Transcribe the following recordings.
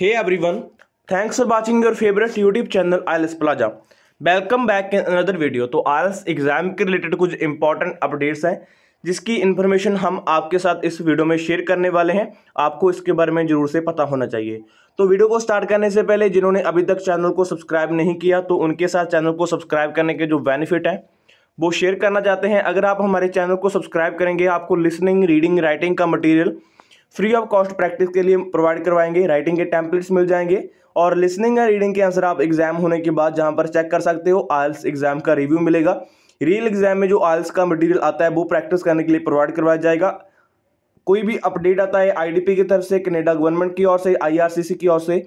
Hey everyone, thanks for watching your favorite YouTube channel S plaza welcome back in another video तो एस exam के related कुछ important updates हैं जिसकी information हम आपके साथ इस वीडियो में शेयर करने वाले हैं आपको इसके बारे में ज़रूर से पता होना चाहिए तो वीडियो को स्टार्ट करने से पहले जिन्होंने अभी तक चैनल को सब्सक्राइब नहीं किया तो उनके साथ चैनल को सब्सक्राइब करने के जो बेनिफिट हैं वो शेयर करना चाहते हैं अगर आप हमारे चैनल को सब्सक्राइब करेंगे आपको लिसनिंग रीडिंग राइटिंग का material free of cost practice के लिए प्रोवाइड करवाएंगे राइटिंग के टेम्पलेट्स मिल जाएंगे और लिसनिंग एंड रीडिंग के आंसर आप एग्जाम होने के बाद जहां पर चेक कर सकते हो आयल्स एग्जाम का रिव्यू मिलेगा रियल एग्जाम में जो आयल्स का मटेरियल आता है वो प्रैक्टिस करने के लिए प्रोवाइड करवाया जाएगा कोई भी अपडेट आता है पी की तरफ से कनेडा गवर्नमेंट की ओर से सी की ओर से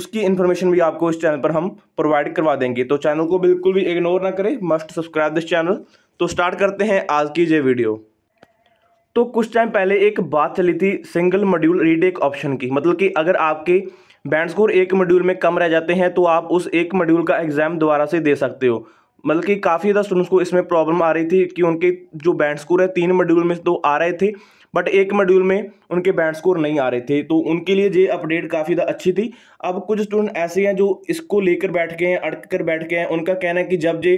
उसकी इन्फॉर्मेशन भी आपको इस चैनल पर हम प्रोवाइड करवा देंगे तो चैनल को बिल्कुल भी इग्नोर ना करें मस्ट सब्सक्राइब दिस चैनल तो स्टार्ट करते हैं आज की ये वीडियो तो कुछ टाइम पहले एक बात चली थी सिंगल मॉड्यूल रीटेक ऑप्शन की मतलब कि अगर आपके बैंड स्कोर एक मॉड्यूल में कम रह जाते हैं तो आप उस एक मॉड्यूल का एग्ज़ाम दोबारा से दे सकते हो मतलब कि काफ़ी ज़्यादा स्टूडेंट्स को इसमें प्रॉब्लम आ रही थी कि उनके जो बैंड स्कोर है तीन मॉड्यूल में तो आ रहे थे बट एक मॉड्यूल में उनके बैंड स्कोर नहीं आ रहे थे तो उनके लिए ये अपडेट काफ़ी ज़्यादा अच्छी थी अब कुछ स्टूडेंट ऐसे हैं जो इसको लेकर बैठ गए हैं अड़क कर बैठ गए हैं उनका कहना है कि जब ये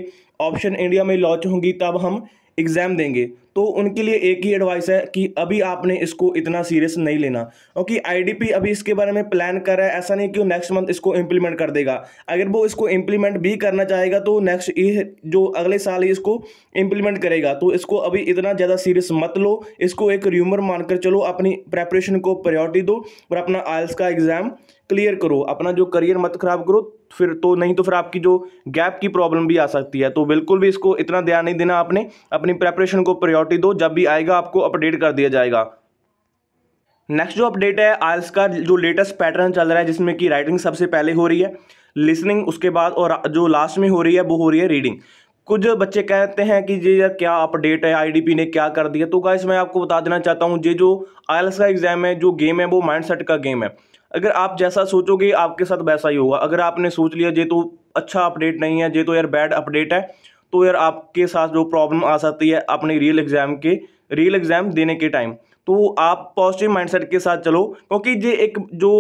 ऑप्शन इंडिया में लॉन्च होंगी तब हम एग्ज़ाम देंगे तो उनके लिए एक ही एडवाइस है कि अभी आपने इसको इतना सीरियस नहीं लेना क्योंकि आईडीपी अभी इसके बारे में प्लान कर रहा है ऐसा नहीं कि वो नेक्स्ट मंथ इसको इम्प्लीमेंट कर देगा अगर वो इसको इम्प्लीमेंट भी करना चाहेगा तो नेक्स्ट ईयर जो अगले साल ही इसको इम्प्लीमेंट करेगा तो इसको अभी इतना ज़्यादा सीरियस मत लो इसको एक र्यूमर मानकर चलो अपनी प्रेपरेशन को प्रायोरिटी दो और अपना आयल्स का एग्ज़ाम क्लियर करो अपना जो करियर मत खराब करो फिर तो नहीं तो फिर आपकी जो गैप की प्रॉब्लम भी आ सकती है तो बिल्कुल भी इसको इतना ध्यान नहीं देना आपने अपनी प्रेपरेशन को प्रायोरिटी प्रायोरिटी दो जब भी आएगा आपको अपडेट कर दिया जाएगा नेक्स्ट जो अपडेट है आयल्स का जो लेटेस्ट पैटर्न चल रहा है जिसमें कि राइटिंग सबसे पहले हो रही है लिसनिंग उसके बाद और जो लास्ट में हो रही है वो हो रही है रीडिंग कुछ बच्चे कहते हैं कि ये यार क्या अपडेट है आईडीपी ने क्या कर दिया तो क्या मैं आपको बता देना चाहता हूँ ये जो आयल्स का एग्ज़ाम है जो गेम है वो माइंड का गेम है अगर आप जैसा सोचोगे आपके साथ वैसा ही होगा अगर आपने सोच लिया ये तो अच्छा अपडेट नहीं है ये तो यार बैड अपडेट है तो यार आपके साथ जो प्रॉब्लम आ सकती है अपने रियल एग्ज़ाम के रियल एग्ज़ाम देने के टाइम तो आप पॉजिटिव माइंडसेट के साथ चलो क्योंकि ये एक जो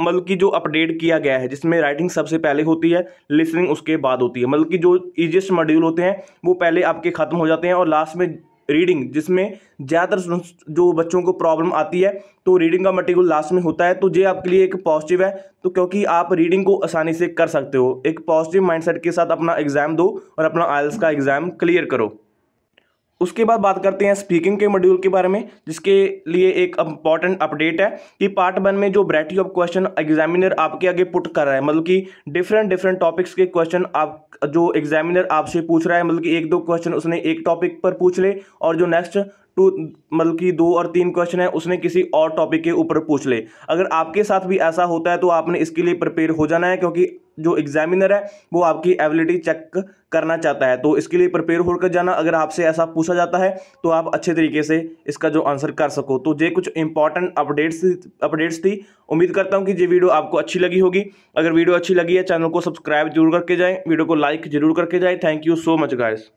मतलब कि जो अपडेट किया गया है जिसमें राइटिंग सबसे पहले होती है लिसनिंग उसके बाद होती है मतलब कि जो ईजिएस्ट मॉड्यूल होते हैं वो पहले आपके ख़त्म हो जाते हैं और लास्ट में रीडिंग जिसमें ज़्यादातर जो बच्चों को प्रॉब्लम आती है तो रीडिंग का मटेरियल लास्ट में होता है तो ये आपके लिए एक पॉजिटिव है तो क्योंकि आप रीडिंग को आसानी से कर सकते हो एक पॉजिटिव माइंडसेट के साथ अपना एग्ज़ाम दो और अपना आयल्स का एग्ज़ाम क्लियर करो उसके बाद बात करते हैं स्पीकिंग के मॉड्यूल के बारे में जिसके लिए एक इंपॉर्टेंट अपडेट है कि पार्ट वन में जो वराइटी ऑफ क्वेश्चन एग्जामिनर आपके आगे पुट कर रहा है मतलब कि डिफरेंट डिफरेंट टॉपिक्स के क्वेश्चन आप जो एग्जामिनर आपसे पूछ रहा है मतलब कि एक दो क्वेश्चन उसने एक टॉपिक पर पूछ ले और जो नेक्स्ट टू मतलब कि दो और तीन क्वेश्चन है उसने किसी और टॉपिक के ऊपर पूछ ले अगर आपके साथ भी ऐसा होता है तो आपने इसके लिए प्रिपेयर हो जाना है क्योंकि जो एग्जामिनर है वो आपकी एबिलिटी चेक करना चाहता है तो इसके लिए प्रिपेयर होकर जाना अगर आपसे ऐसा पूछा जाता है तो आप अच्छे तरीके से इसका जो आंसर कर सको तो ये कुछ इंपॉर्टेंट अपडेट्स अपडेट्स थी उम्मीद करता हूँ कि ये वीडियो आपको अच्छी लगी होगी अगर वीडियो अच्छी लगी है चैनल को सब्सक्राइब जरूर करके जाएँ वीडियो को लाइक जरूर करके जाएँ thank you so much guys